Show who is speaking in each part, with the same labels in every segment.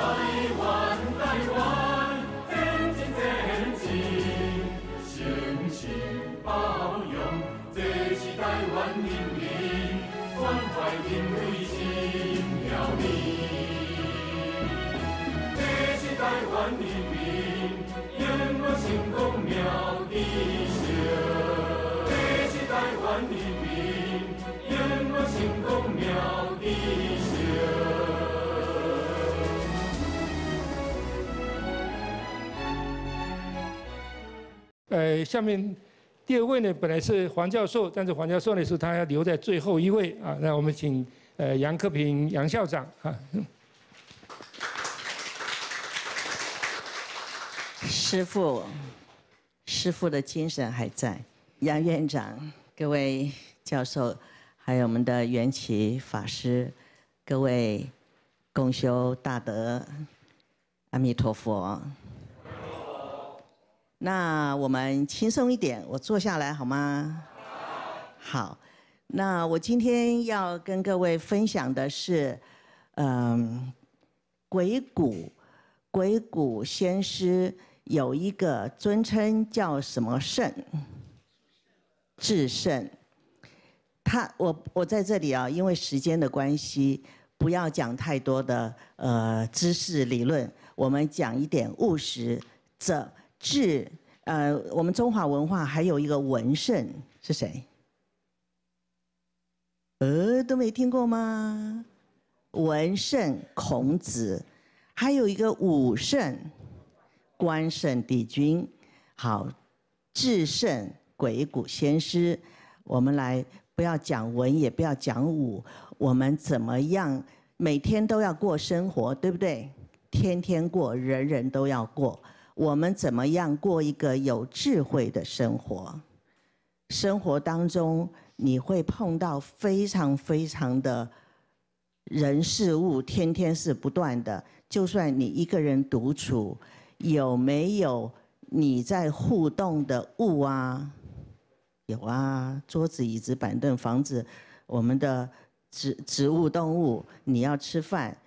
Speaker 1: 台湾，台湾，真真前进，星星包容。这是再厉，人民关怀定决心，了这是再接人。
Speaker 2: 呃，下面第二位呢，本来是黄教授，但是黄教授呢，是他要留在最后一位啊。那我们请呃杨克平杨校长啊。
Speaker 3: 师傅，师傅的精神还在。杨院长、各位教授，还有我们的元起法师，各位，恭修大德，阿弥陀佛。那我们轻松一点，我坐下来好吗？好，那我今天要跟各位分享的是，嗯，鬼谷，鬼谷先师有一个尊称叫什么圣？至圣。他，我我在这里啊，因为时间的关系，不要讲太多的呃知识理论，我们讲一点务实这。智，呃，我们中华文化还有一个文圣是谁？呃，都没听过吗？文圣孔子，还有一个武圣关圣帝君。好，智圣鬼谷先师。我们来，不要讲文，也不要讲武，我们怎么样？每天都要过生活，对不对？天天过，人人都要过。我们怎么样过一个有智慧的生活？生活当中你会碰到非常非常的人事物，天天是不断的。就算你一个人独处，有没有你在互动的物啊？有啊，桌子、椅子、板凳、房子，我们的植植物、动物。你要吃饭，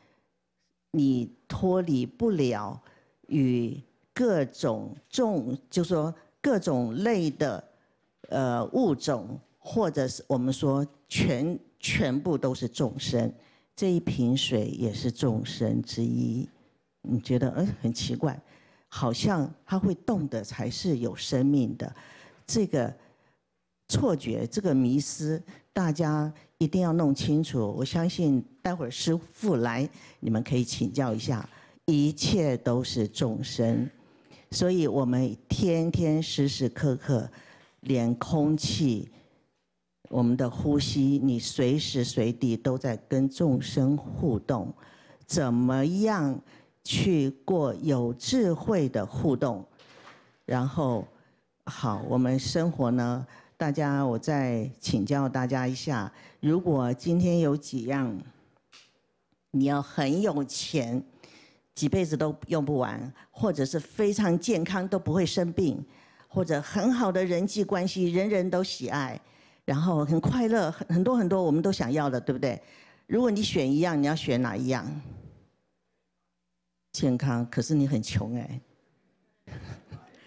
Speaker 3: 你脱离不了与。各种众，就是说各种类的，呃物种，或者是我们说全全部都是众生，这一瓶水也是众生之一。你觉得，嗯很奇怪，好像它会动的才是有生命的，这个错觉，这个迷思，大家一定要弄清楚。我相信待会儿师傅来，你们可以请教一下，一切都是众生。所以我们天天时时刻刻，连空气，我们的呼吸，你随时随地都在跟众生互动。怎么样去过有智慧的互动？然后，好，我们生活呢？大家，我再请教大家一下：如果今天有几样，你要很有钱。几辈子都用不完，或者是非常健康，都不会生病，或者很好的人际关系，人人都喜爱，然后很快乐，很很多很多，我们都想要的，对不对？如果你选一样，你要选哪一样？健康？可是你很穷哎，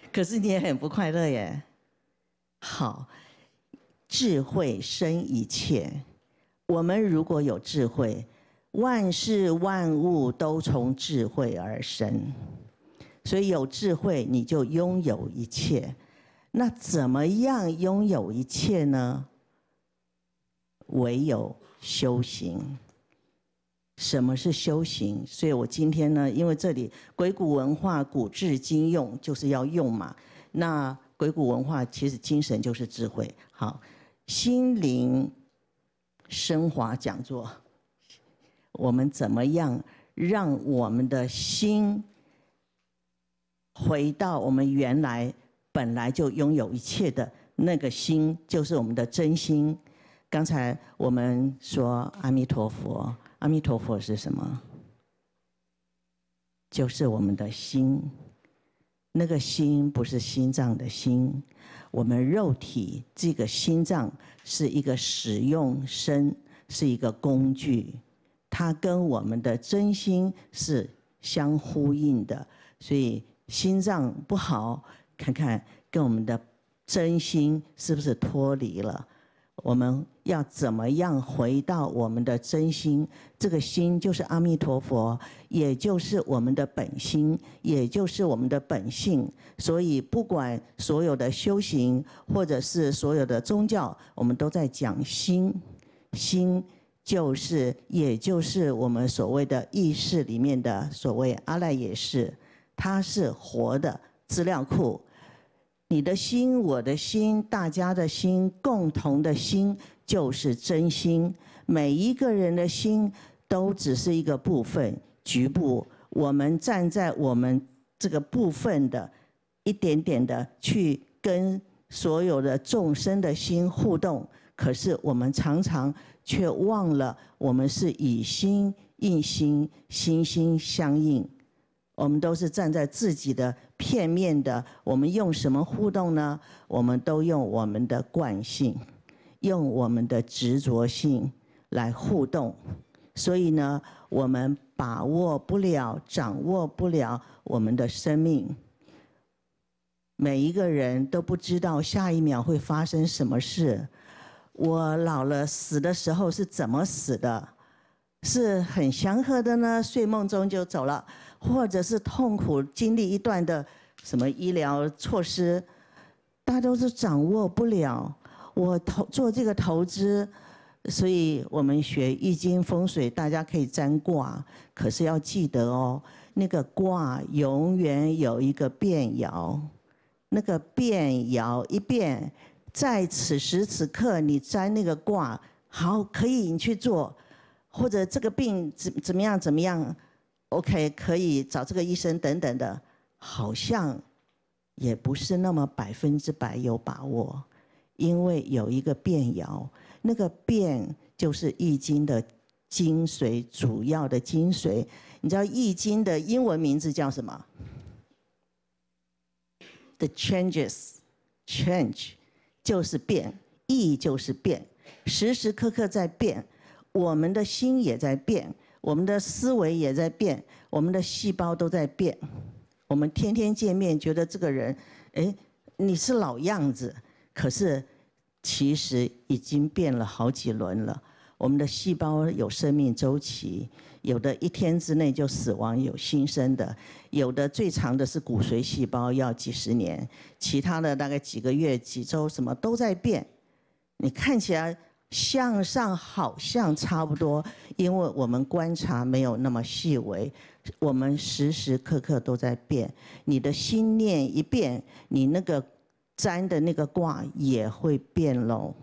Speaker 3: 可是你也很不快乐耶。好，智慧生一切。我们如果有智慧。万事万物都从智慧而生，所以有智慧你就拥有一切。那怎么样拥有一切呢？唯有修行。什么是修行？所以我今天呢，因为这里鬼谷文化古至今用，就是要用嘛。那鬼谷文化其实精神就是智慧。好，心灵升华讲座。我们怎么样让我们的心回到我们原来本来就拥有一切的那个心，就是我们的真心。刚才我们说阿弥陀佛，阿弥陀佛是什么？就是我们的心。那个心不是心脏的心，我们肉体这个心脏是一个使用身，是一个工具。它跟我们的真心是相呼应的，所以心脏不好，看看跟我们的真心是不是脱离了。我们要怎么样回到我们的真心？这个心就是阿弥陀佛，也就是我们的本心，也就是我们的本性。所以不管所有的修行或者是所有的宗教，我们都在讲心，心。就是，也就是我们所谓的意识里面的所谓阿赖耶识，它是活的资料库。你的心，我的心，大家的心，共同的心就是真心。每一个人的心都只是一个部分、局部。我们站在我们这个部分的，一点点的去跟所有的众生的心互动，可是我们常常。却忘了，我们是以心应心、心心相印。我们都是站在自己的片面的，我们用什么互动呢？我们都用我们的惯性，用我们的执着性来互动。所以呢，我们把握不了、掌握不了我们的生命。每一个人都不知道下一秒会发生什么事。我老了，死的时候是怎么死的？是很祥和的呢，睡梦中就走了，或者是痛苦经历一段的什么医疗措施，大家都是掌握不了。我投做这个投资，所以我们学易经风水，大家可以占卦，可是要记得哦，那个卦永远有一个变爻，那个变爻一变。在此时此刻，你占那个卦，好，可以你去做，或者这个病怎怎么样怎么样，OK，可以找这个医生等等的，好像也不是那么百分之百有把握，因为有一个变爻，那个变就是易经的精髓，主要的精髓。你知道易经的英文名字叫什么？The changes, change。就是变，义就是变，时时刻刻在变，我们的心也在变，我们的思维也在变，我们的细胞都在变，我们天天见面，觉得这个人，哎，你是老样子，可是其实已经变了好几轮了。我们的细胞有生命周期。有的一天之内就死亡，有新生的，有的最长的是骨髓细胞要几十年，其他的大概几个月、几周，什么都在变。你看起来向上好像差不多，因为我们观察没有那么细微，我们时时刻刻都在变。你的心念一变，你那个占的那个卦也会变喽，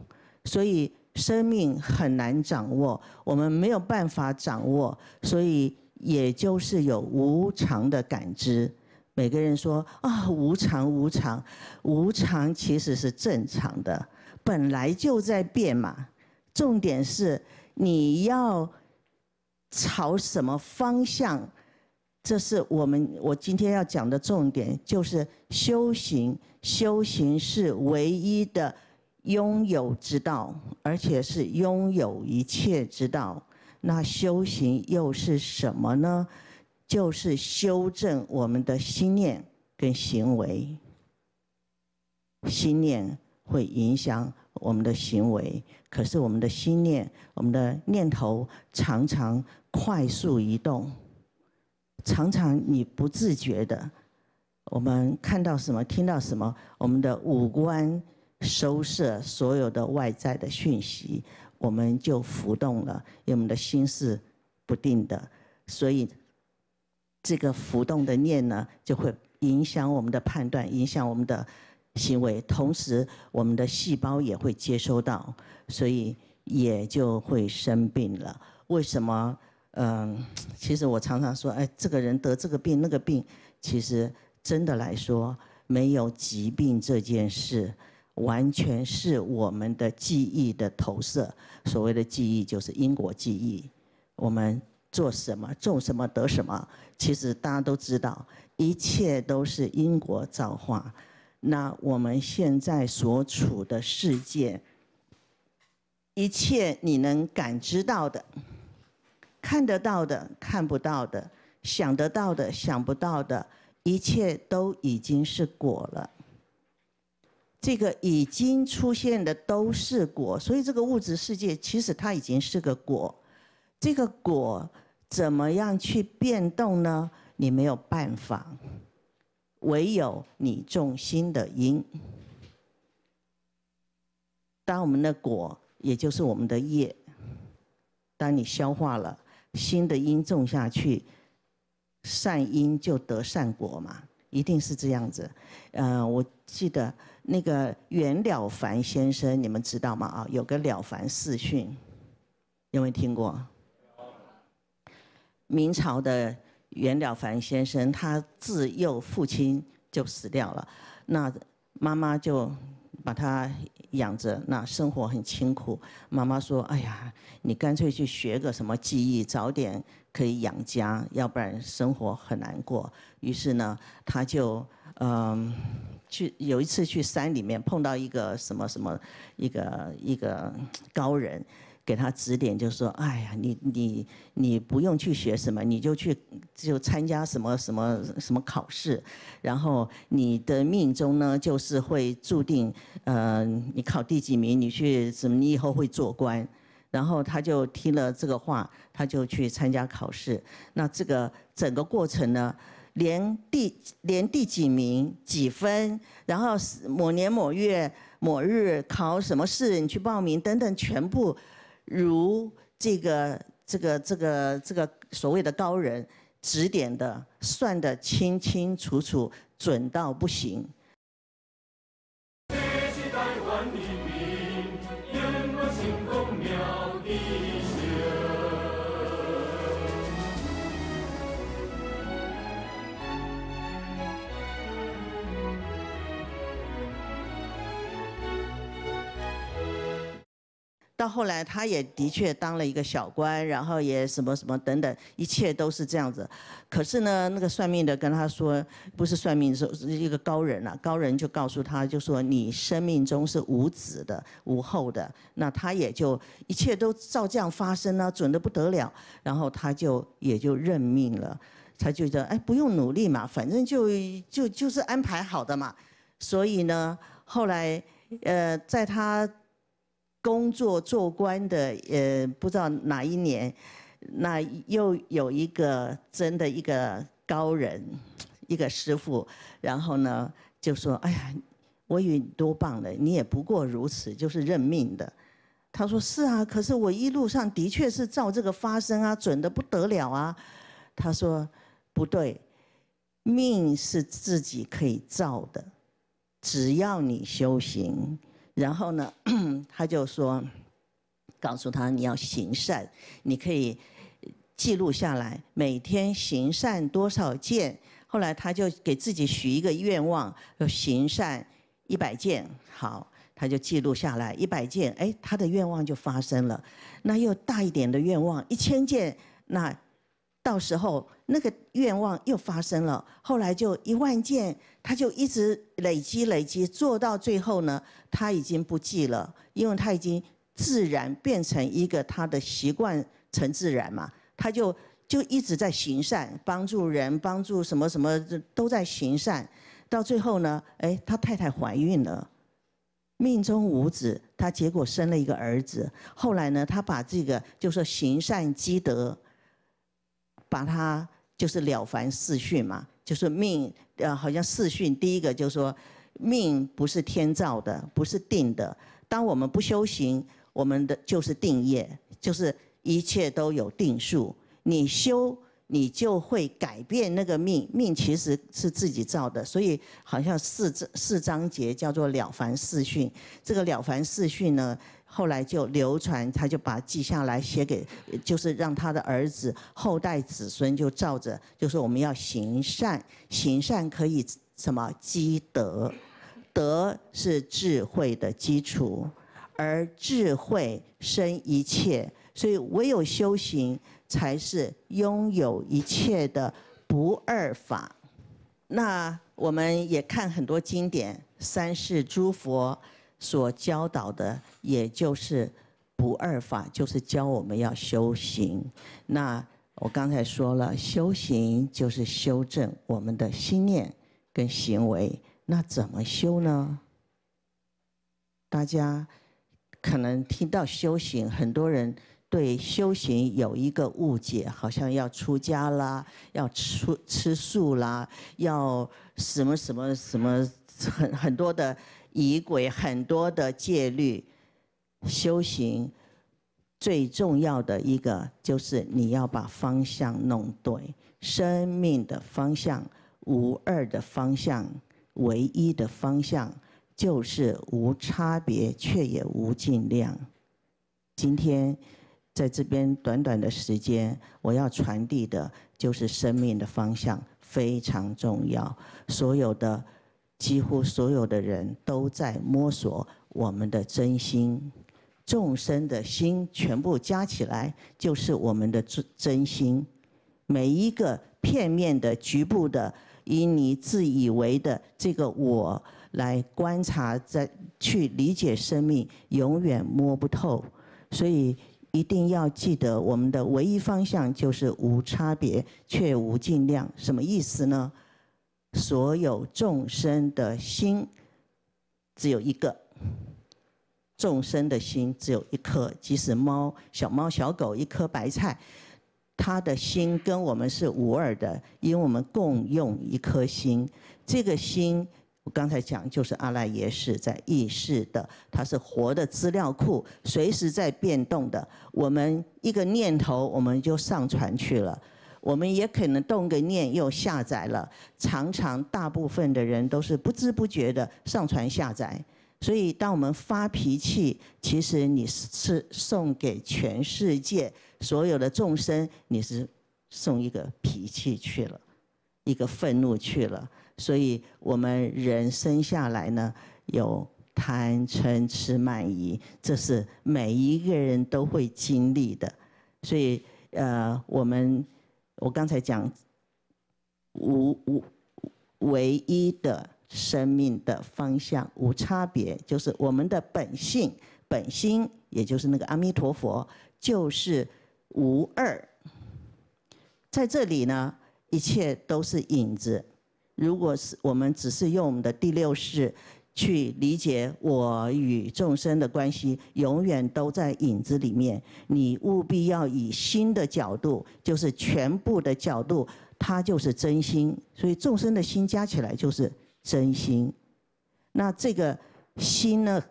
Speaker 3: 所以。生命很难掌握，我们没有办法掌握，所以也就是有无常的感知。每个人说啊，无常无常，无常其实是正常的，本来就在变嘛。重点是你要朝什么方向？这是我们我今天要讲的重点，就是修行。修行是唯一的。拥有之道，而且是拥有一切之道。那修行又是什么呢？就是修正我们的心念跟行为。心念会影响我们的行为，可是我们的心念，我们的念头常常快速移动，常常你不自觉的，我们看到什么，听到什么，我们的五官。收摄所有的外在的讯息，我们就浮动了。因为我们的心是不定的，所以这个浮动的念呢，就会影响我们的判断，影响我们的行为。同时，我们的细胞也会接收到，所以也就会生病了。为什么？嗯，其实我常常说，哎，这个人得这个病那个病，其实真的来说，没有疾病这件事。完全是我们的记忆的投射，所谓的记忆就是因果记忆。我们做什么，种什么得什么，其实大家都知道，一切都是因果造化。那我们现在所处的世界，一切你能感知到的、看得到的、看不到的、想得到的、想不到的，一切都已经是果了。这个已经出现的都是果，所以这个物质世界其实它已经是个果。这个果怎么样去变动呢？你没有办法，唯有你种新的因。当我们的果，也就是我们的业，当你消化了新的因种下去，善因就得善果嘛。一定是这样子，嗯，我记得那个袁了凡先生，你们知道吗？啊，有个《了凡四训》，有没有听过？明朝的袁了凡先生，他自幼父亲就死掉了，那妈妈就把他养着，那生活很清苦。妈妈说：“哎呀，你干脆去学个什么技艺，早点……”可以养家，要不然生活很难过。于是呢，他就嗯，去有一次去山里面碰到一个什么什么一个一个高人，给他指点，就说：“哎呀，你你你不用去学什么，你就去就参加什么什么什么考试，然后你的命中呢就是会注定，呃，你考第几名，你去什么，你以后会做官。”然后他就听了这个话，他就去参加考试。那这个整个过程呢，连第连第几名、几分，然后某年某月某日考什么试，你去报名等等，全部如这个这个这个这个所谓的高人指点的，算的清清楚楚，准到不行。到后来，他也的确当了一个小官，然后也什么什么等等，一切都是这样子。可是呢，那个算命的跟他说，不是算命说一个高人了，高人就告诉他就说，你生命中是无子的、无后的。那他也就一切都照这样发生啊，准的不得了。然后他就也就认命了，他就觉得哎，不用努力嘛，反正就就就是安排好的嘛。所以呢，后来呃，在他。工作做官的，呃，不知道哪一年，那又有一个真的一个高人，一个师傅，然后呢就说：“哎呀，我以为你多棒呢，你也不过如此，就是认命的。”他说：“是啊，可是我一路上的确是照这个发生啊，准的不得了啊。”他说：“不对，命是自己可以造的，只要你修行。”然后呢，他就说，告诉他你要行善，你可以记录下来，每天行善多少件。后来他就给自己许一个愿望，要行善一百件。好，他就记录下来一百件，哎，他的愿望就发生了。那又大一点的愿望，一千件，那。到时候那个愿望又发生了，后来就一万件，他就一直累积累积做到最后呢，他已经不记了，因为他已经自然变成一个他的习惯成自然嘛，他就就一直在行善，帮助人，帮助什么什么都在行善，到最后呢，哎，他太太怀孕了，命中无子，他结果生了一个儿子，后来呢，他把这个就说行善积德。把它就是《了凡四训》嘛，就是命，呃，好像四训第一个就是说，命不是天造的，不是定的。当我们不修行，我们的就是定业，就是一切都有定数。你修，你就会改变那个命。命其实是自己造的，所以好像四章四章节叫做《了凡四训》。这个《了凡四训》呢？后来就流传，他就把记下来写给，就是让他的儿子后代子孙就照着，就说我们要行善，行善可以什么积德，德是智慧的基础，而智慧生一切，所以唯有修行才是拥有一切的不二法。那我们也看很多经典，三世诸佛。所教导的也就是不二法，就是教我们要修行。那我刚才说了，修行就是修正我们的心念跟行为。那怎么修呢？大家可能听到修行，很多人对修行有一个误解，好像要出家啦，要吃吃素啦，要什么什么什么，很很多的。仪轨很多的戒律修行，最重要的一个就是你要把方向弄对。生命的方向，无二的方向，唯一的方向，就是无差别却也无尽量。今天在这边短短的时间，我要传递的就是生命的方向非常重要，所有的。几乎所有的人都在摸索我们的真心，众生的心全部加起来就是我们的真真心。每一个片面的、局部的，以你自以为的这个我来观察、在去理解生命，永远摸不透。所以一定要记得，我们的唯一方向就是无差别却无尽量。什么意思呢？所有众生的心只有一个，众生的心只有一颗。即使猫、小猫、小狗，一颗白菜，它的心跟我们是无二的，因为我们共用一颗心。这个心，我刚才讲，就是阿赖耶识在意识的，它是活的资料库，随时在变动的。我们一个念头，我们就上传去了。我们也可能动个念又下载了，常常大部分的人都是不知不觉的上传下载。所以，当我们发脾气，其实你是送给全世界所有的众生，你是送一个脾气去了，一个愤怒去了。所以，我们人生下来呢，有贪嗔痴慢疑，这是每一个人都会经历的。所以，呃，我们。我刚才讲，无无唯一的生命的方向，无差别，就是我们的本性、本心，也就是那个阿弥陀佛，就是无二。在这里呢，一切都是影子。如果是我们只是用我们的第六识。去理解我与众生的关系，永远都在影子里面。你务必要以心的角度，就是全部的角度，它就是真心。所以众生的心加起来就是真心。那这个心呢，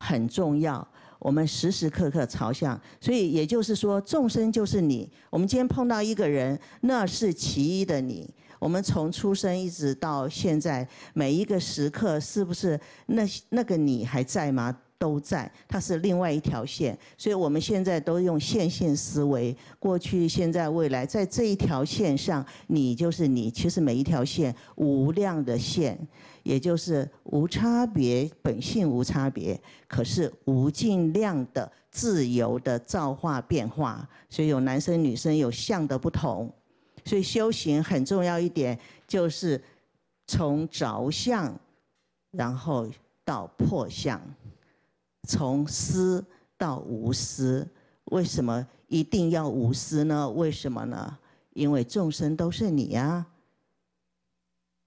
Speaker 3: 很重要。我们时时刻刻朝向。所以也就是说，众生就是你。我们今天碰到一个人，那是其一的你。我们从出生一直到现在，每一个时刻，是不是那那个你还在吗？都在，它是另外一条线。所以我们现在都用线性思维，过去、现在、未来，在这一条线上，你就是你。其实每一条线，无量的线，也就是无差别本性无差别，可是无尽量的自由的造化变化。所以有男生女生，有相的不同。所以修行很重要一点，就是从着相，然后到破相，从私到无私。为什么一定要无私呢？为什么呢？因为众生都是你呀。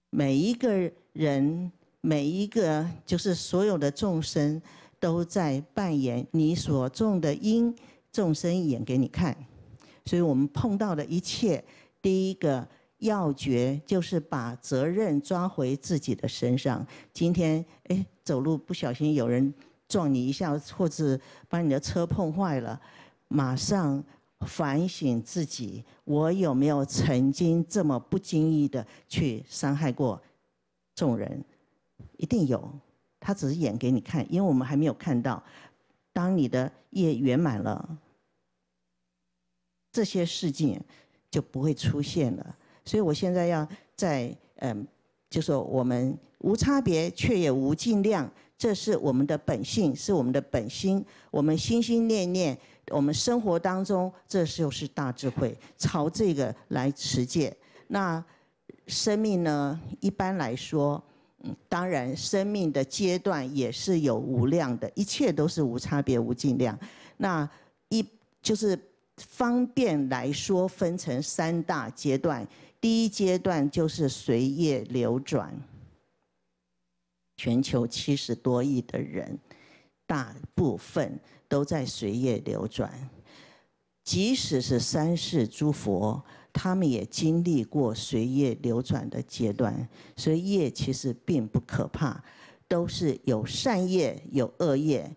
Speaker 3: 每一个人，每一个就是所有的众生，都在扮演你所种的因，众生演给你看。所以我们碰到的一切。第一个要诀就是把责任抓回自己的身上。今天，哎，走路不小心有人撞你一下，或者把你的车碰坏了，马上反省自己：我有没有曾经这么不经意的去伤害过众人？一定有，他只是演给你看，因为我们还没有看到，当你的业圆满了，这些事情。就不会出现了，所以我现在要在嗯，就说我们无差别却也无尽量，这是我们的本性，是我们的本心，我们心心念念，我们生活当中，这就是大智慧，朝这个来持戒。那生命呢？一般来说，嗯，当然生命的阶段也是有无量的，一切都是无差别无尽量。那一就是。方便来说，分成三大阶段。第一阶段就是随业流转，全球七十多亿的人，大部分都在随业流转。即使是三世诸佛，他们也经历过随业流转的阶段。所以业其实并不可怕，都是有善业有恶业。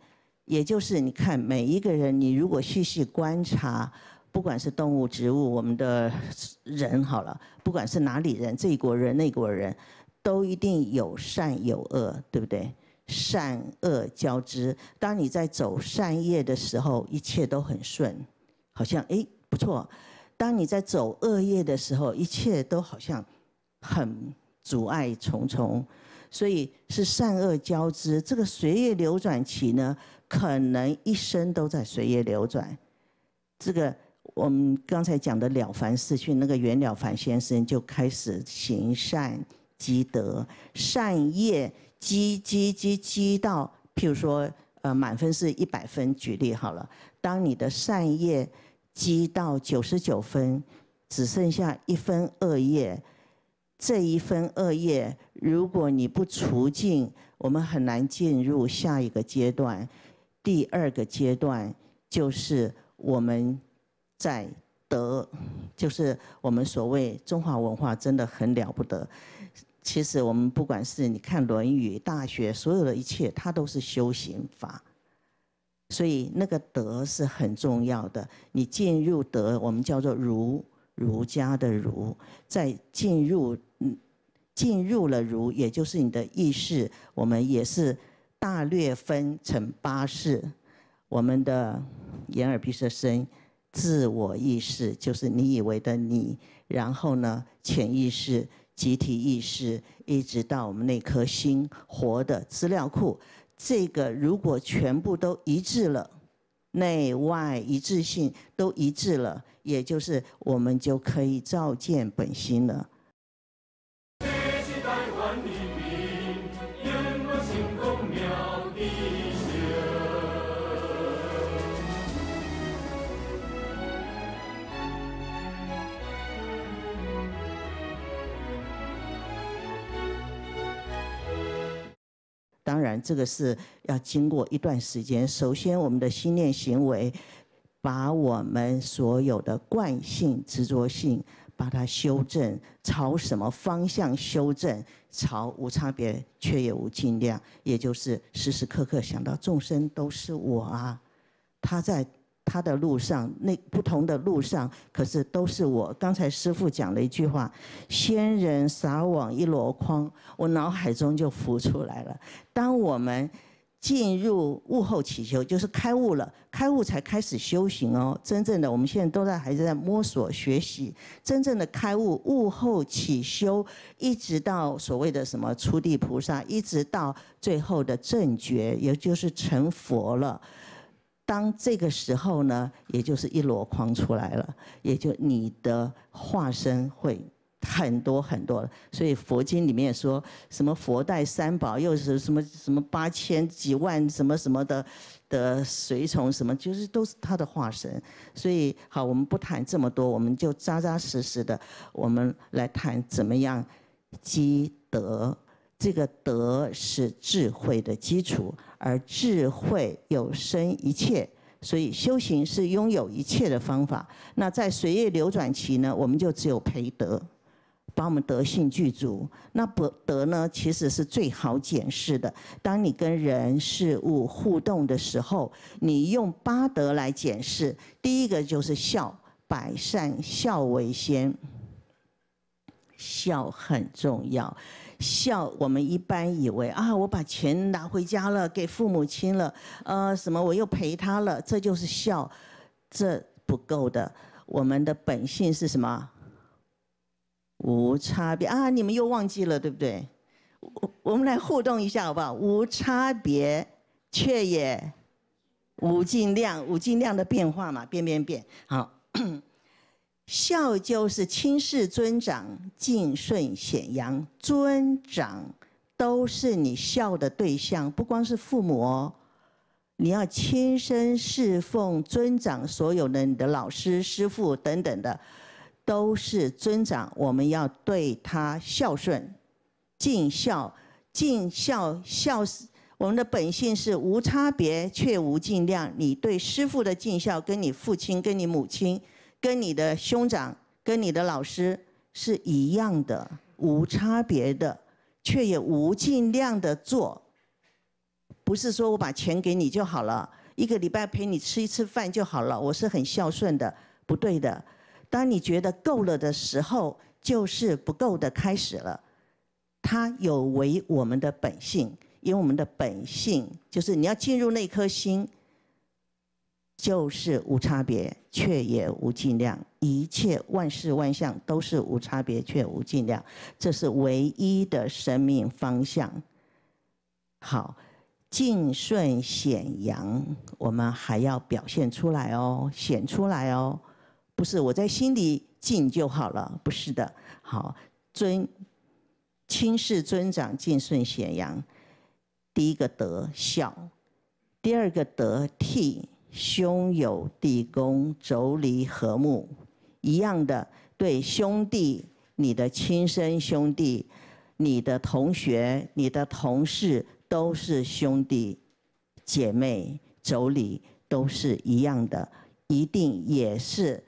Speaker 3: 也就是你看每一个人，你如果细细观察，不管是动物、植物，我们的人好了，不管是哪里人，这一国人、那国人，都一定有善有恶，对不对？善恶交织。当你在走善业的时候，一切都很顺，好像哎不错；当你在走恶业的时候，一切都好像很阻碍重重。所以是善恶交织，这个随业流转起呢。可能一生都在随业流转。这个我们刚才讲的《了凡四训》，那个袁了凡先生就开始行善积德，善业积积积积到，譬如说，呃，满分是一百分，举例好了。当你的善业积到九十九分，只剩下一分恶业，这一分恶业，如果你不除尽，我们很难进入下一个阶段。第二个阶段就是我们在德，就是我们所谓中华文化真的很了不得。其实我们不管是你看《论语》《大学》，所有的一切，它都是修行法。所以那个德是很重要的。你进入德，我们叫做儒，儒家的儒。在进入，进入了儒，也就是你的意识，我们也是。大略分成八式，我们的眼耳鼻舌身，自我意识就是你以为的你，然后呢，潜意识、集体意识，一直到我们那颗心活的资料库，这个如果全部都一致了，内外一致性都一致了，也就是我们就可以照见本心了。当然，这个是要经过一段时间。首先，我们的心念行为，把我们所有的惯性执着性，把它修正，朝什么方向修正？朝无差别、却也无尽量，也就是时时刻刻想到众生都是我啊，他在。他的路上，那不同的路上，可是都是我刚才师父讲了一句话：“仙人撒网一箩筐”，我脑海中就浮出来了。当我们进入悟后起修，就是开悟了，开悟才开始修行哦。真正的我们现在都在还是在摸索学习，真正的开悟，悟后起修，一直到所谓的什么初地菩萨，一直到最后的正觉，也就是成佛了。当这个时候呢，也就是一箩筐出来了，也就你的化身会很多很多。了。所以佛经里面说什么佛带三宝，又是什么什么八千几万什么什么的的随从，什么就是都是他的化身。所以好，我们不谈这么多，我们就扎扎实实的，我们来谈怎么样积德。这个德是智慧的基础，而智慧有生一切，所以修行是拥有一切的方法。那在水月流转期呢，我们就只有培德，把我们德性具足。那不德呢，其实是最好检视的。当你跟人事物互动的时候，你用八德来检视。第一个就是孝，百善孝为先，孝很重要。笑，我们一般以为啊，我把钱拿回家了，给父母亲了，呃，什么我又陪他了，这就是孝，这不够的。我们的本性是什么？无差别啊，你们又忘记了对不对？我我们来互动一下好不好？无差别，却也无尽量，无尽量的变化嘛，变变变，好。孝就是亲事尊长，敬顺显扬。尊长都是你孝的对象，不光是父母，哦，你要亲身侍奉尊长。所有的你的老师、师傅等等的，都是尊长，我们要对他孝顺、尽孝、尽孝孝。我们的本性是无差别却无尽量。你对师傅的尽孝，跟你父亲、跟你母亲。跟你的兄长、跟你的老师是一样的，无差别的，却也无尽量的做。不是说我把钱给你就好了，一个礼拜陪你吃一次饭就好了，我是很孝顺的，不对的。当你觉得够了的时候，就是不够的开始了。它有违我们的本性，因为我们的本性就是你要进入那颗心。就是无差别，却也无尽量，一切万事万象都是无差别却无尽量，这是唯一的生命方向。好，敬顺显阳，我们还要表现出来哦，显出来哦，不是我在心里敬就好了，不是的。好，尊，轻视尊长，敬顺显阳。第一个德孝，第二个德悌。兄友弟恭，妯娌和睦，一样的对兄弟，你的亲生兄弟，你的同学，你的同事都是兄弟姐妹，妯娌都是一样的，一定也是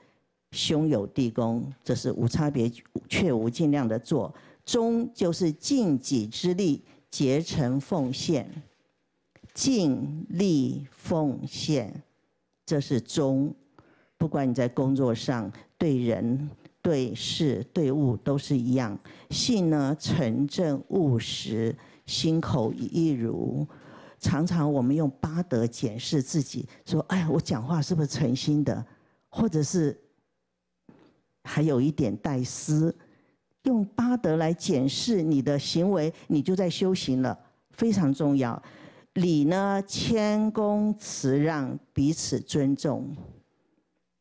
Speaker 3: 兄友弟恭，这是无差别却无尽量的做。忠就是尽己之力，竭诚奉献，尽力奉献。这是忠，不管你在工作上、对人、对事、对物都是一样。信呢，诚正务实，心口一如。常常我们用八德检视自己，说：“哎，我讲话是不是诚心的？或者是还有一点带私？”用八德来检视你的行为，你就在修行了，非常重要。礼呢，谦恭辞让，彼此尊重，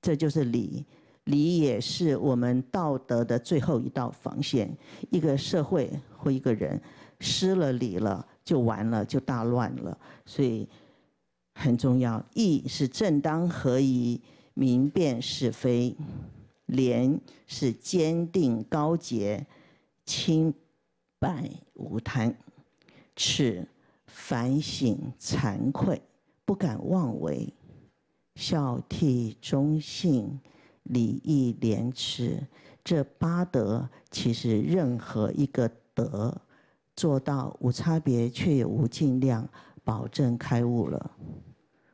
Speaker 3: 这就是礼。礼也是我们道德的最后一道防线。一个社会或一个人失了礼了，就完了，就大乱了，所以很重要。义是正当合宜，明辨是非；廉是坚定高洁；清，白无贪；耻。反省、惭愧，不敢妄为；孝悌忠信、礼义廉耻，这八德，其实任何一个德做到无差别却也无尽量，保证开悟了，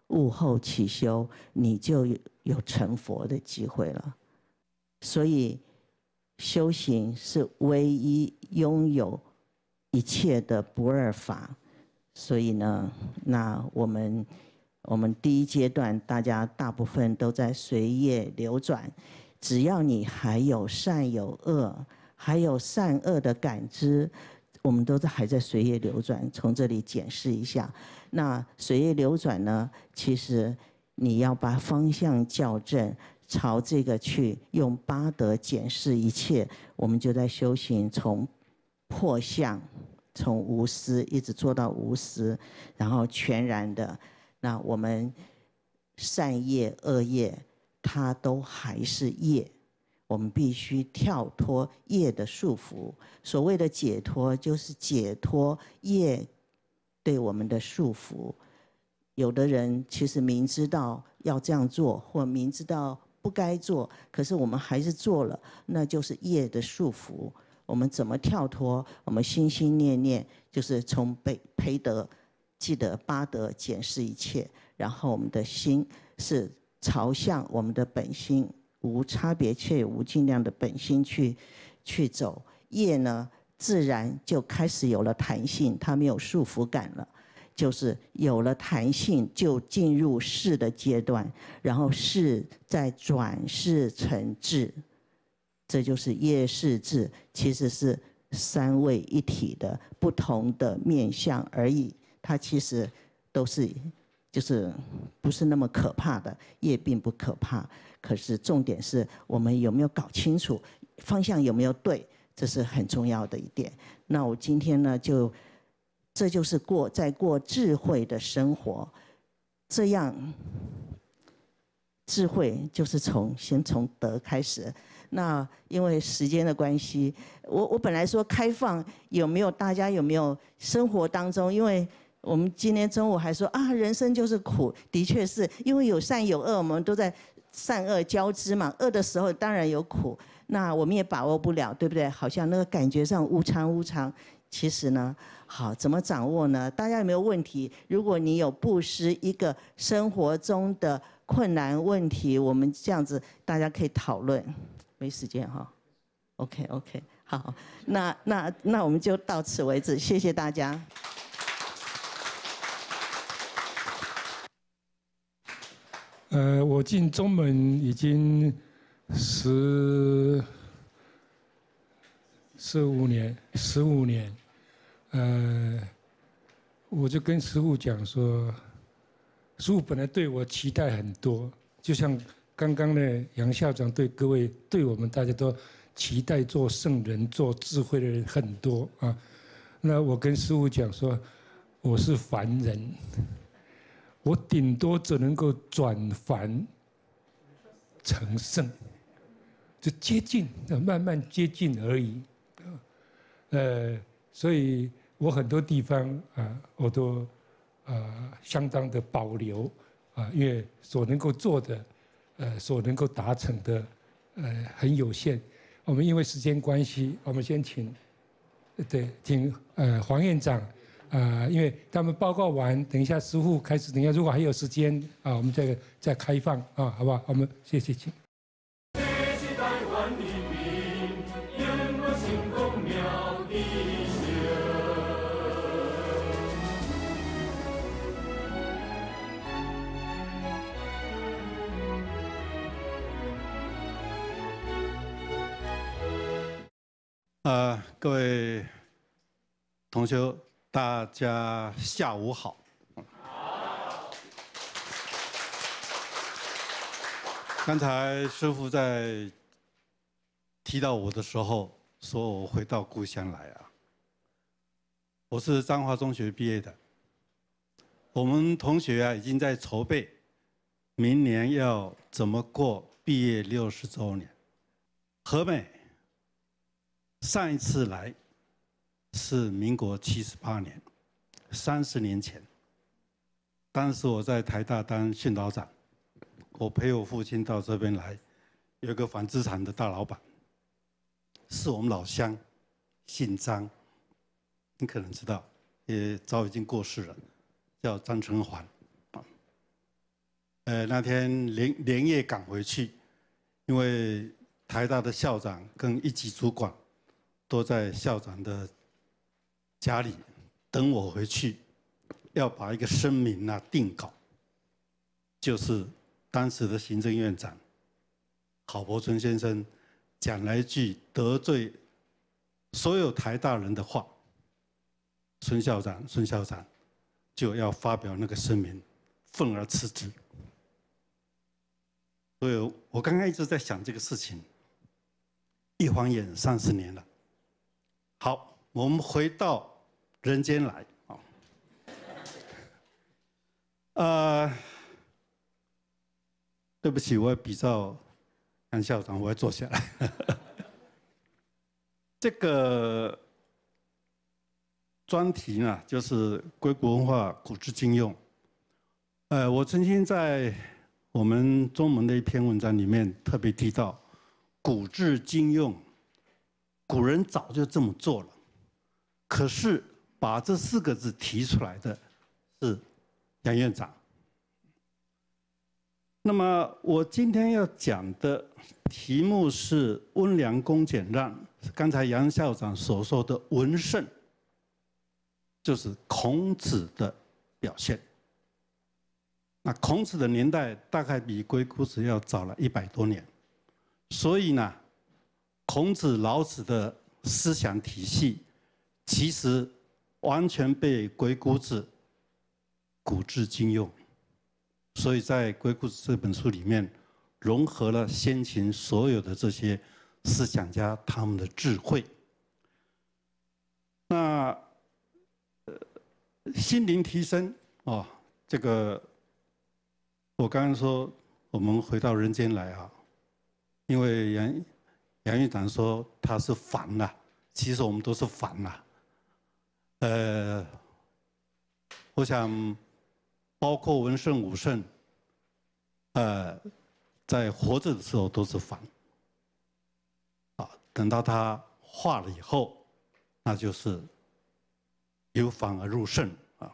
Speaker 3: 悟后起修，你就有成佛的机会了。所以，修行是唯一拥有一切的不二法。所以呢，那我们我们第一阶段，大家大部分都在随业流转。只要你还有善有恶，还有善恶的感知，我们都在还在随业流转。从这里检视一下，那随业流转呢？其实你要把方向校正，朝这个去用八德检视一切，我们就在修行，从破相。从无私一直做到无私，然后全然的。那我们善业、恶业，它都还是业。我们必须跳脱业的束缚。所谓的解脱，就是解脱业对我们的束缚。有的人其实明知道要这样做，或明知道不该做，可是我们还是做了，那就是业的束缚。我们怎么跳脱？我们心心念念就是从培培德、记德、八德检视一切，然后我们的心是朝向我们的本心，无差别却无尽量的本心去去走业呢？自然就开始有了弹性，它没有束缚感了，就是有了弹性，就进入世的阶段，然后世再转世成智。这就是业视智，其实是三位一体的不同的面相而已。它其实都是，就是不是那么可怕的，业并不可怕。可是重点是我们有没有搞清楚方向有没有对，这是很重要的一点。那我今天呢，就这就是过在过智慧的生活，这样智慧就是从先从德开始。那因为时间的关系，我我本来说开放有没有？大家有没有生活当中？因为我们今天中午还说啊，人生就是苦，的确是因为有善有恶，我们都在善恶交织嘛。恶的时候当然有苦，那我们也把握不了，对不对？好像那个感觉上无常无常，其实呢，好怎么掌握呢？大家有没有问题？如果你有布施一个生活中的困难问题，我们这样子大家可以讨论。没时间哈，OK OK，好，那那那我们就到此为止，谢谢大家。
Speaker 2: 呃，我进中门已经十十五年，十五年，呃，我就跟师傅讲说，师傅本来对我期待很多，就像。刚刚呢，杨校长对各位，对我们大家都期待做圣人、做智慧的人很多啊。那我跟师傅讲说，我是凡人，我顶多只能够转凡成圣，就接近，慢慢接近而已。呃，所以我很多地方啊，我都啊相当的保留啊，因为所能够做的。呃，所能够达成的，呃，很有限。我们因为时间关系，我们先请，对，请呃黄院长，啊，因为他们报告完，等一下，师傅开始，等一下，如果还有时间啊，我们再再开放啊，好不好？我们谢谢，请。
Speaker 4: 呃，各位同学，大家下午好。刚才师傅在提到我的时候，说我回到故乡来啊。我是彰化中学毕业的，我们同学啊，已经在筹备明年要怎么过毕业六十周年，何美。上一次来是民国七十八年，三十年前。当时我在台大当训导长，我陪我父亲到这边来。有个纺织厂的大老板，是我们老乡，姓张，你可能知道，也早已经过世了，叫张成环。呃，那天连连夜赶回去，因为台大的校长跟一级主管。都在校长的家里等我回去，要把一个声明啊定稿。就是当时的行政院长郝柏村先生讲了一句得罪所有台大人的话，孙校长孙校长就要发表那个声明，愤而辞职。所以我刚刚一直在想这个事情，一晃眼三十年了。好，我们回到人间来啊。呃，对不起，我比较杨校长，我要坐下来。这个专题呢，就是硅谷文化古至今用。呃，我曾经在我们中文的一篇文章里面特别提到，古至今用。古人早就这么做了，可是把这四个字提出来的，是杨院长。那么我今天要讲的题目是“温良恭俭让”，刚才杨校长所说的“文圣”，就是孔子的表现。那孔子的年代大概比鬼谷子要早了一百多年，所以呢。孔子、老子的思想体系，其实完全被《鬼谷子》古至今用，所以在《鬼谷子》这本书里面，融合了先秦所有的这些思想家他们的智慧。那心灵提升啊，这个我刚刚说，我们回到人间来啊，因为人。杨院长说：“他是烦啊，其实我们都是烦啊。呃，我想，包括文圣武圣，呃，在活着的时候都是烦。啊，等到他化了以后，那就是由烦而入圣啊。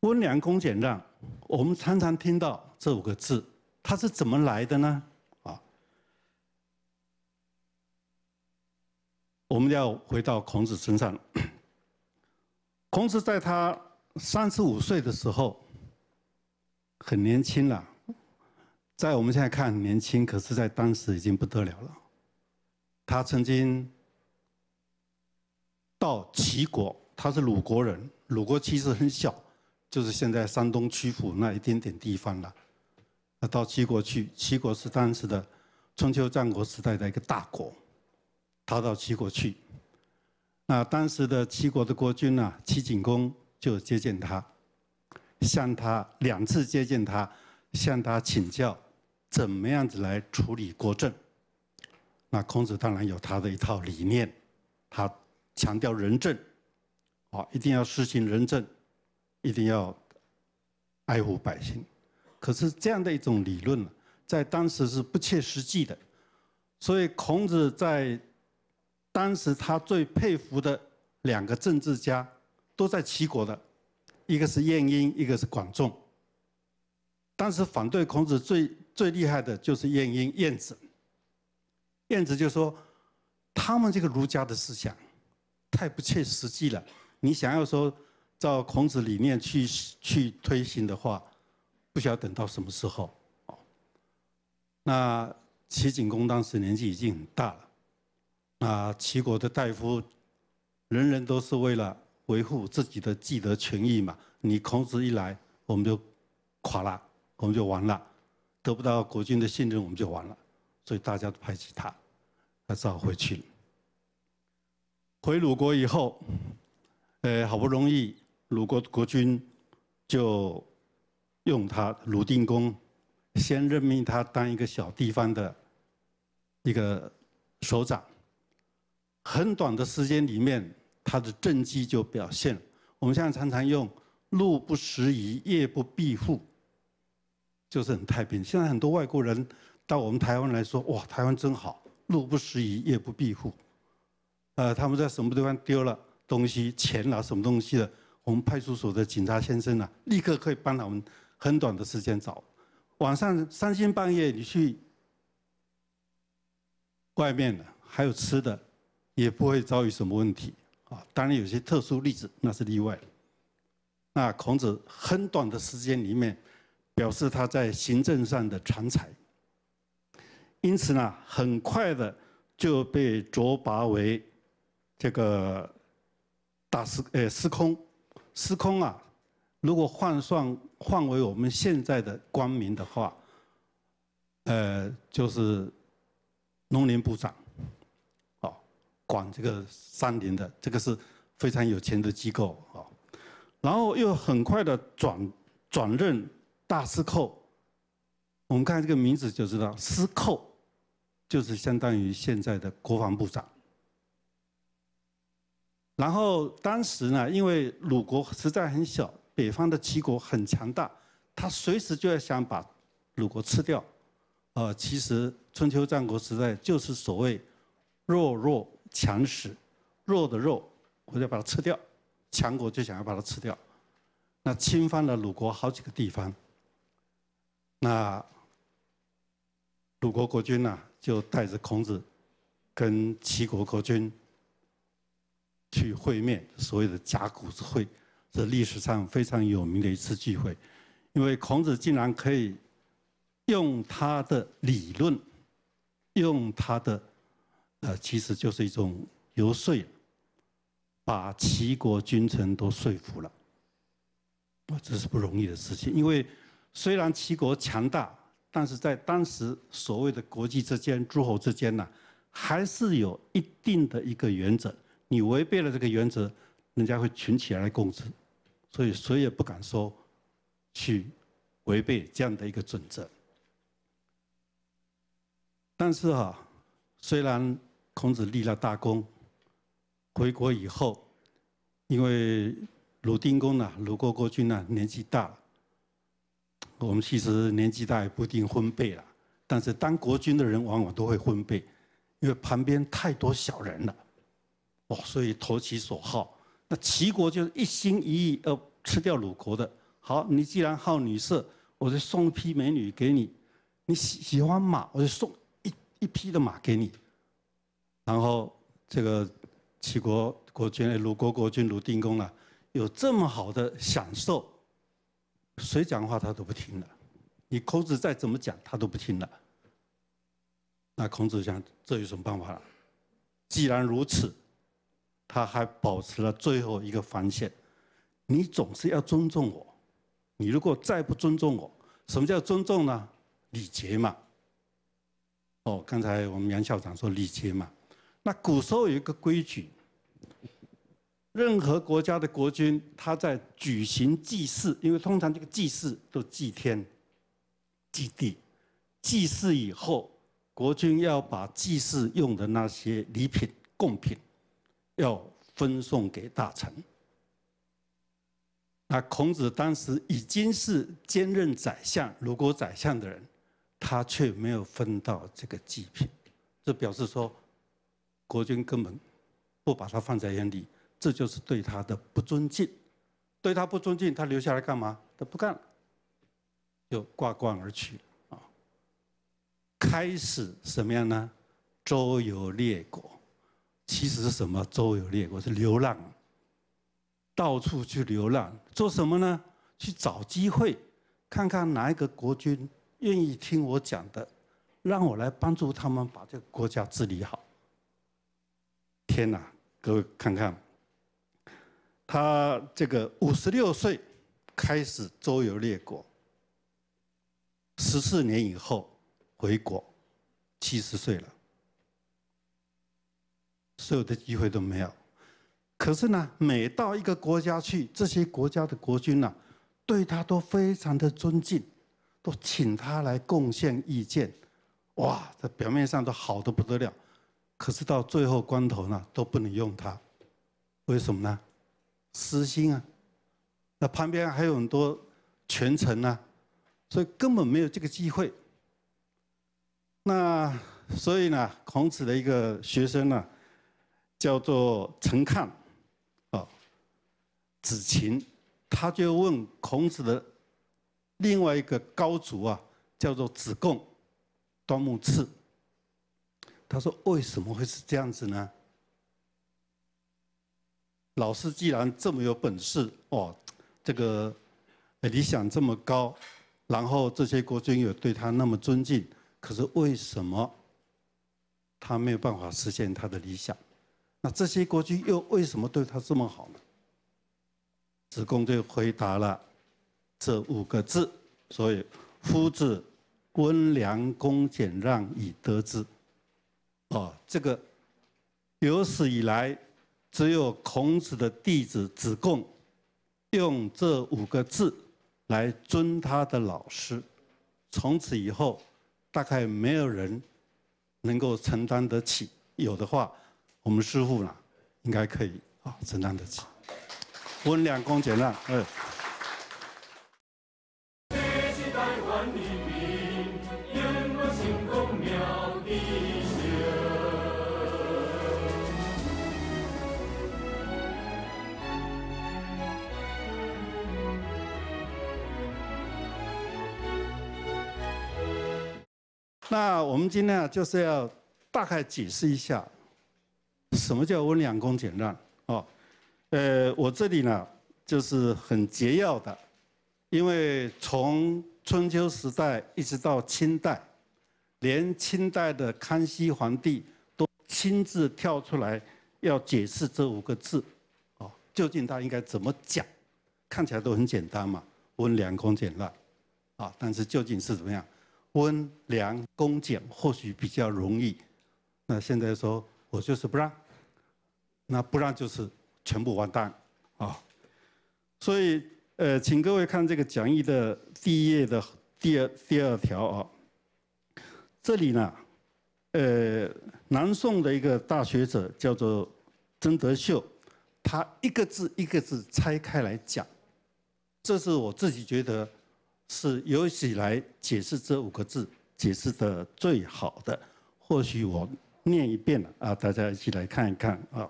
Speaker 4: 温良恭俭让，我们常常听到这五个字，它是怎么来的呢？”我们要回到孔子身上。孔子在他三十五岁的时候，很年轻了，在我们现在看很年轻，可是在当时已经不得了了。他曾经到齐国，他是鲁国人，鲁国其实很小，就是现在山东曲阜那一点点地方了。到齐国去，齐国是当时的春秋战国时代的一个大国。逃到齐国去。那当时的齐国的国君呢，齐景公就接见他，向他两次接见他，向他请教怎么样子来处理国政。那孔子当然有他的一套理念，他强调仁政，啊，一定要实行仁政，一定要爱护百姓。可是这样的一种理论，在当时是不切实际的，所以孔子在。当时他最佩服的两个政治家都在齐国的，一个是晏婴，一个是管仲。当时反对孔子最最厉害的就是晏婴、晏子。晏子就说：“他们这个儒家的思想太不切实际了，你想要说照孔子理念去去推行的话，不晓得等到什么时候。”那齐景公当时年纪已经很大了。啊，齐国的大夫，人人都是为了维护自己的既得权益嘛。你孔子一来，我们就垮了，我们就完了，得不到国君的信任，我们就完了。所以大家都排挤他，他只好回去了。回鲁国以后，呃，好不容易鲁国国君就用他，鲁定公先任命他当一个小地方的一个首长。很短的时间里面，它的政绩就表现了。我们现在常常用“路不拾遗，夜不闭户”，就是很太平。现在很多外国人到我们台湾来说：“哇，台湾真好，路不拾遗，夜不闭户。”呃，他们在什么地方丢了东西、钱了、什么东西的，我们派出所的警察先生呢，立刻可以帮他们很短的时间找。晚上三更半夜你去外面的，还有吃的。也不会遭遇什么问题，啊，当然有些特殊例子那是例外。那孔子很短的时间里面，表示他在行政上的长才，因此呢，很快的就被擢拔为这个大师，呃，司空。司空啊，如果换算换为我们现在的官名的话，呃，就是农林部长。管这个山林的，这个是非常有钱的机构啊，然后又很快的转转任大司寇。我们看这个名字就知道，司寇就是相当于现在的国防部长。然后当时呢，因为鲁国实在很小，北方的齐国很强大，他随时就要想把鲁国吃掉。呃，其实春秋战国时代就是所谓弱弱。强食弱的肉我要把它吃掉。强国就想要把它吃掉，那侵犯了鲁国好几个地方。那鲁国国君呐，就带着孔子，跟齐国国君去会面，所谓的甲骨之会，是历史上非常有名的一次聚会。因为孔子竟然可以用他的理论，用他的。呃，其实就是一种游说，把齐国君臣都说服了。啊，这是不容易的事情，因为虽然齐国强大，但是在当时所谓的国际之间、诸侯之间呢，还是有一定的一个原则。你违背了这个原则，人家会群起来共之，所以谁也不敢说去违背这样的一个准则。但是哈，虽然。孔子立了大功，回国以后，因为鲁定公呢，鲁国国君呢年纪大，了，我们其实年纪大也不一定婚配了，但是当国君的人往往都会婚配，因为旁边太多小人了，哦，所以投其所好。那齐国就是一心一意要吃掉鲁国的。好，你既然好女色，我就送一批美女给你；你喜喜欢马，我就送一一匹的马给你。然后这个齐国国君、鲁国国君鲁定公呢，有这么好的享受，谁讲话他都不听了。你孔子再怎么讲，他都不听了。那孔子讲，这有什么办法？既然如此，他还保持了最后一个防线。你总是要尊重我，你如果再不尊重我，什么叫尊重呢？礼节嘛。哦，刚才我们杨校长说礼节嘛。那古时候有一个规矩，任何国家的国君他在举行祭祀，因为通常这个祭祀都祭天、祭地，祭祀以后，国君要把祭祀用的那些礼品、贡品，要分送给大臣。那孔子当时已经是兼任宰相、鲁国宰相的人，他却没有分到这个祭品，这表示说。国军根本不把他放在眼里，这就是对他的不尊敬。对他不尊敬，他留下来干嘛？他不干了，就挂冠而去啊。开始什么样呢？周游列国。其实什么周游列国是流浪，到处去流浪。做什么呢？去找机会，看看哪一个国君愿意听我讲的，让我来帮助他们把这个国家治理好。天呐，各位看看，他这个五十六岁开始周游列国，十四年以后回国，七十岁了，所有的机会都没有。可是呢，每到一个国家去，这些国家的国君呢，对他都非常的尊敬，都请他来贡献意见。哇，这表面上都好的不得了。可是到最后关头呢，都不能用他，为什么呢？私心啊！那旁边还有很多权臣呢，所以根本没有这个机会。那所以呢，孔子的一个学生呢，叫做陈亢，啊，子禽，他就问孔子的另外一个高足啊，叫做子贡，端木赐。他说：“为什么会是这样子呢？老师既然这么有本事，哦，这个理想这么高，然后这些国君又对他那么尊敬，可是为什么他没有办法实现他的理想？那这些国君又为什么对他这么好呢？”子贡就回答了这五个字，所以夫子温良恭俭让以得之。好，这个有史以来只有孔子的弟子子贡用这五个字来尊他的老师，从此以后大概没有人能够承担得起，有的话，我们师傅呢应该可以啊承担得起，温良恭俭让二。那我们今天啊，就是要大概解释一下，什么叫“温良恭俭让”哦。呃，我这里呢，就是很节要的，因为从春秋时代一直到清代，连清代的康熙皇帝都亲自跳出来要解释这五个字，哦，究竟他应该怎么讲？看起来都很简单嘛，“温良恭俭让”，啊，但是究竟是怎么样？温良恭俭或许比较容易，那现在说我就是不让，那不让就是全部完蛋啊！所以呃，请各位看这个讲义的第一页的第二第二条啊，这里呢，呃，南宋的一个大学者叫做曾德秀，他一个字一个字拆开来讲，这是我自己觉得。是由喜来解释这五个字，解释的最好的或许我念一遍了啊，大家一起来看一看啊。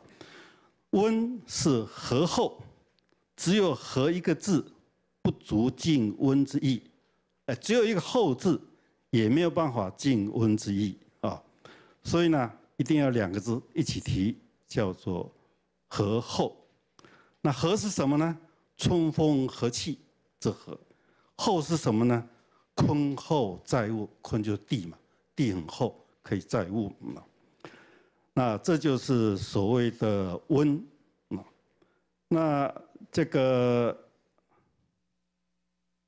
Speaker 4: 温是和厚，只有和一个字不足尽温之意，哎，只有一个厚字也没有办法尽温之意啊。所以呢，一定要两个字一起提，叫做和厚。那和是什么呢？春风和气之和。厚是什么呢？坤厚载物，坤就是地嘛，地很厚，可以载物嘛。那这就是所谓的温那这个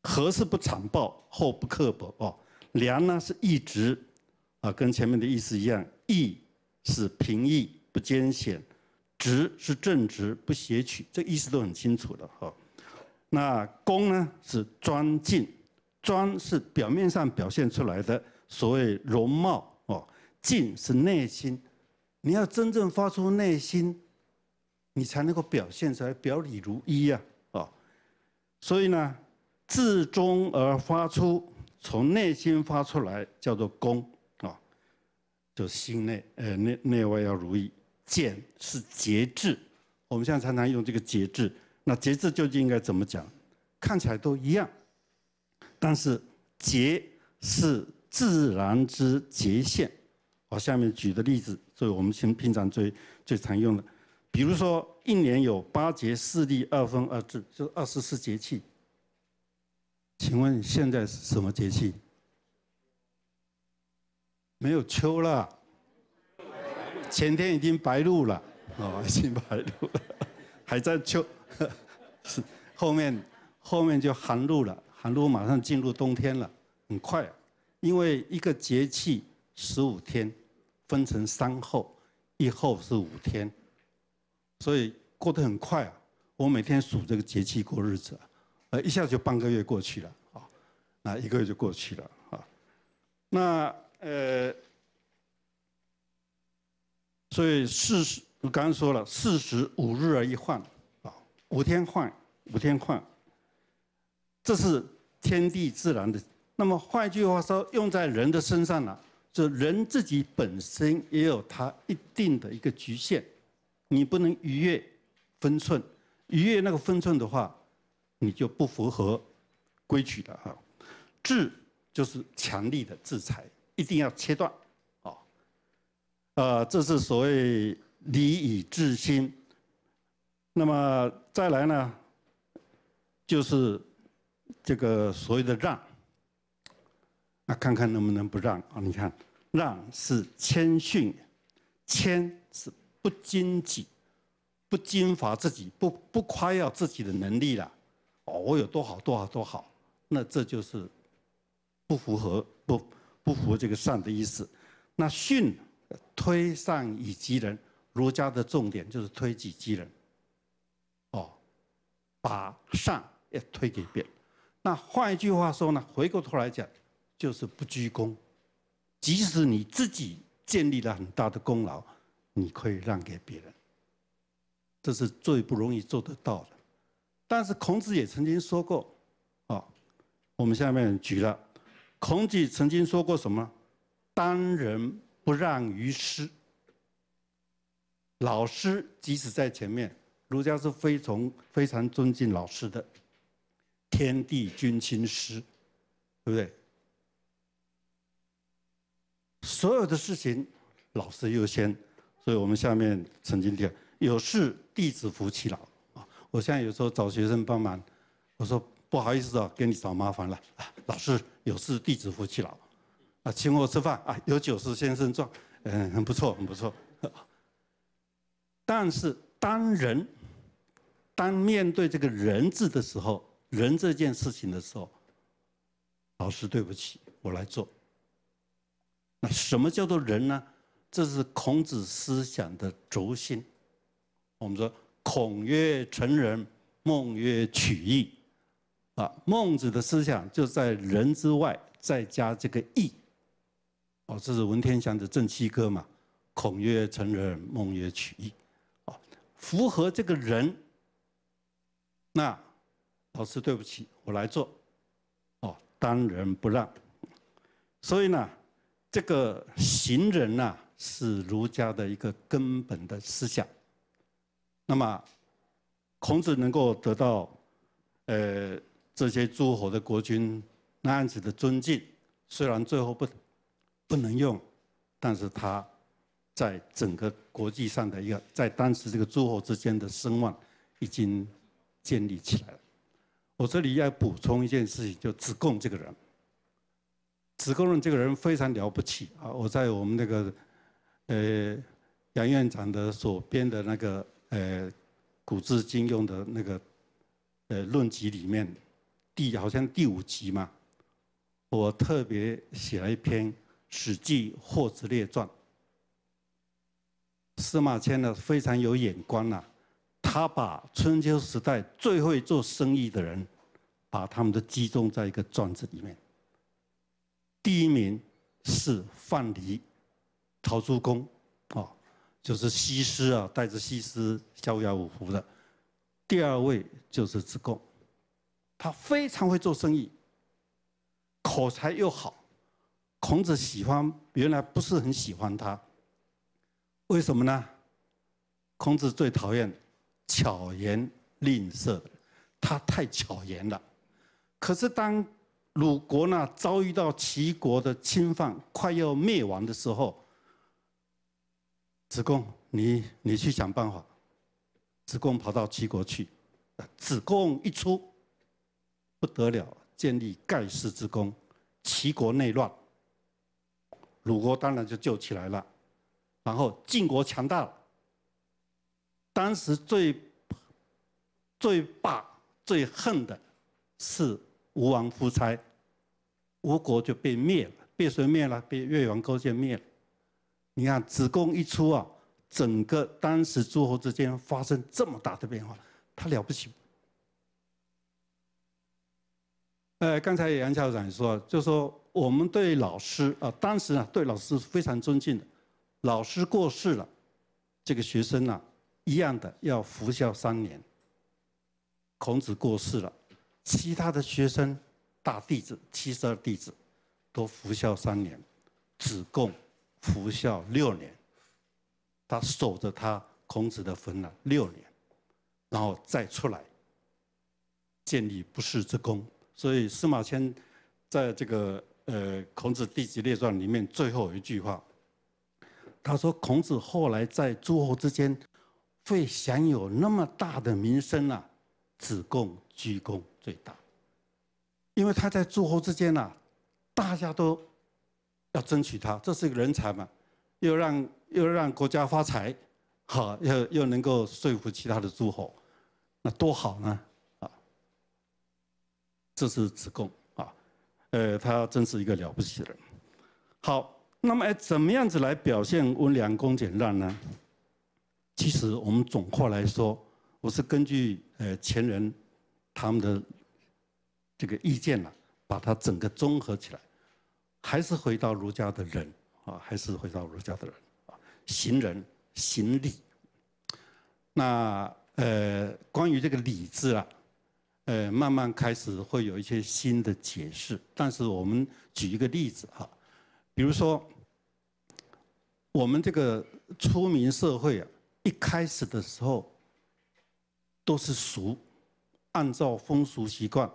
Speaker 4: 和是不残暴，厚不刻薄哦。良呢是一直啊，跟前面的意思一样，义是平易不艰险，直是正直不邪曲，这意思都很清楚的哈。那恭呢？是专进，专是表面上表现出来的，所谓容貌哦；进是内心，你要真正发出内心，你才能够表现出来，表里如一啊！哦，所以呢，自中而发出，从内心发出来，叫做恭啊，就心内呃内内外要如一；俭是节制，我们现在常常用这个节制。那节制究竟应该怎么讲？看起来都一样，但是节是自然之节限。我下面举的例子，是我们平平常最最常用的，比如说一年有八节、四立、二分、二至，就是二十四节气。请问现在是什么节气？没有秋了，前天已经白露了，哦，已经白露了，还在秋。是，后面，后面就寒露了，寒露马上进入冬天了，很快，因为一个节气十五天，分成三候，一候是五天，所以过得很快啊。我每天数这个节气过日子，呃，一下就半个月过去了啊，那一个月就过去了啊。那呃，所以四十，我刚刚说了，四十五日而一换。五天换，五天换，这是天地自然的。那么，换句话说，用在人的身上呢，就人自己本身也有他一定的一个局限，你不能逾越分寸，逾越那个分寸的话，你就不符合规矩的啊。治就是强力的制裁，一定要切断啊。呃，这是所谓礼以治心。那么再来呢，就是这个所谓的让，那看看能不能不让啊？你看，让是谦逊，谦是不矜己，不矜伐自己，不不夸耀自己的能力了。哦，我有多好，多好，多好，那这就是不符合不不符合这个善的意思。那训推善以及人，儒家的重点就是推己及人。把善要推给别人，那换一句话说呢，回过头来讲，就是不居功。即使你自己建立了很大的功劳，你可以让给别人，这是最不容易做得到的。但是孔子也曾经说过，啊，我们下面举了，孔子曾经说过什么？当仁不让于师，老师即使在前面。儒家是非常非常尊敬老师的，天地君亲师，对不对？所有的事情，老师优先，所以我们下面曾经讲，有事弟子服其劳啊。我现在有时候找学生帮忙，我说不好意思啊，给你找麻烦了啊。老师有事弟子服其劳，啊，请我吃饭啊，有酒是先生壮，嗯，很不错，很不错。但是当人。当面对这个人字的时候，人这件事情的时候，老师对不起，我来做。那什么叫做人呢？这是孔子思想的轴心。我们说，孔曰成人，孟曰取义，啊，孟子的思想就在人之外再加这个义。哦，这是文天祥的《正气歌》嘛？孔曰成人，孟曰取义，啊，符合这个人。那老师，对不起，我来做，哦，当仁不让。所以呢，这个行人呢，是儒家的一个根本的思想。那么，孔子能够得到，呃，这些诸侯的国君那样子的尊敬，虽然最后不不能用，但是他，在整个国际上的一个，在当时这个诸侯之间的声望，已经。建立起来了。我这里要补充一件事情，就子贡这个人。子贡人这个人非常了不起啊！我在我们那个呃杨院长的所编的那个呃古之今用的那个呃论集里面，第好像第五集嘛，我特别写了一篇《史记·霍子列传》，司马迁呢非常有眼光呐。他把春秋时代最会做生意的人，把他们都集中在一个庄子里面。第一名是范蠡、陶朱公，啊，就是西施啊，带着西施、逍遥五湖的。第二位就是子贡，他非常会做生意，口才又好。孔子喜欢，原来不是很喜欢他。为什么呢？孔子最讨厌。巧言令色他太巧言了。可是当鲁国呢遭遇到齐国的侵犯，快要灭亡的时候，子贡，你你去想办法。子贡跑到齐国去，子贡一出，不得了，建立盖世之功。齐国内乱，鲁国当然就救起来了。然后晋国强大了。当时最最霸、最恨的是吴王夫差，吴国就被灭了，被谁灭了？被越王勾践灭了。你看，子贡一出啊，整个当时诸侯之间发生这么大的变化，他了不起。呃，刚才杨校长也说，就说我们对老师啊，当时啊对老师非常尊敬的，老师过世了，这个学生呢。一样的要服孝三年。孔子过世了，其他的学生大弟子七十二弟子都服孝三年，子贡服孝六年，他守着他孔子的坟了六年，然后再出来建立不世之功。所以司马迁在这个呃《孔子弟子列传》里面最后一句话，他说孔子后来在诸侯之间。会享有那么大的名声啊，子贡居功最大，因为他在诸侯之间呢，大家都要争取他，这是一个人才嘛，又让又让国家发财，好，又又能够说服其他的诸侯，那多好呢？啊，这是子贡啊，呃，他真是一个了不起的人。好，那么哎，怎么样子来表现温良恭俭让呢？其实我们总括来说，我是根据呃前人他们的这个意见啊，把它整个综合起来，还是回到儒家的人啊，还是回到儒家的人啊，行人行礼。那呃，关于这个礼字啊，呃，慢慢开始会有一些新的解释。但是我们举一个例子哈，比如说我们这个出名社会啊。一开始的时候，都是俗，按照风俗习惯，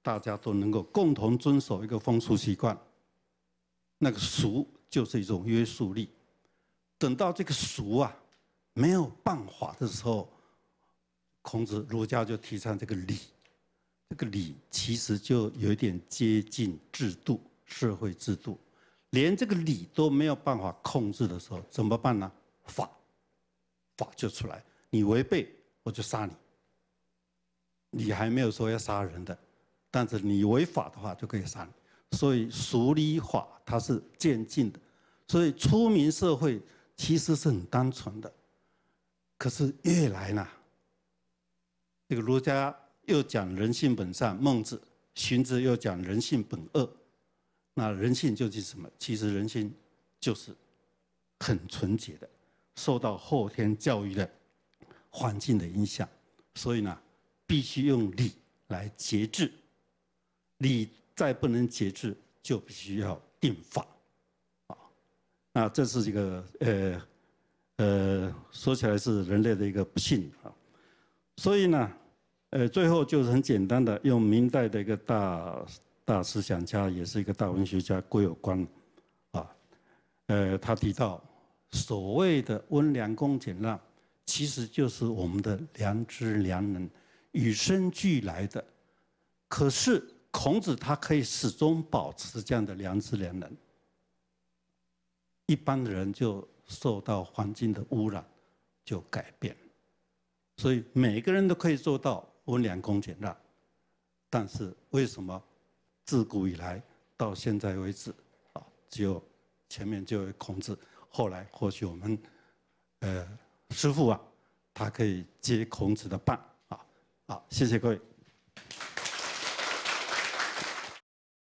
Speaker 4: 大家都能够共同遵守一个风俗习惯。那个俗就是一种约束力。等到这个俗啊没有办法的时候，孔子、儒家就提倡这个礼。这个礼其实就有一点接近制度，社会制度。连这个礼都没有办法控制的时候，怎么办呢？法。法就出来，你违背我就杀你。你还没有说要杀人的，但是你违法的话就可以杀你。所以熟理法它是渐进的，所以出名社会其实是很单纯的，可是越来呢，这个儒家又讲人性本善，孟子、荀子又讲人性本恶，那人性究是什么？其实人性就是很纯洁的。受到后天教育的环境的影响，所以呢，必须用礼来节制，礼再不能节制，就必须要定法。啊，那这是一个呃呃，说起来是人类的一个不幸啊。所以呢，呃，最后就是很简单的，用明代的一个大大思想家，也是一个大文学家郭有光，啊，呃，他提到。所谓的温良恭俭让，其实就是我们的良知良能与生俱来的。可是孔子他可以始终保持这样的良知良能，一般的人就受到环境的污染，就改变。所以每个人都可以做到温良恭俭让，但是为什么自古以来到现在为止啊，只有前面就有孔子？后来，或许我们，呃，师傅啊，他可以接孔子的棒啊！好，谢谢各位。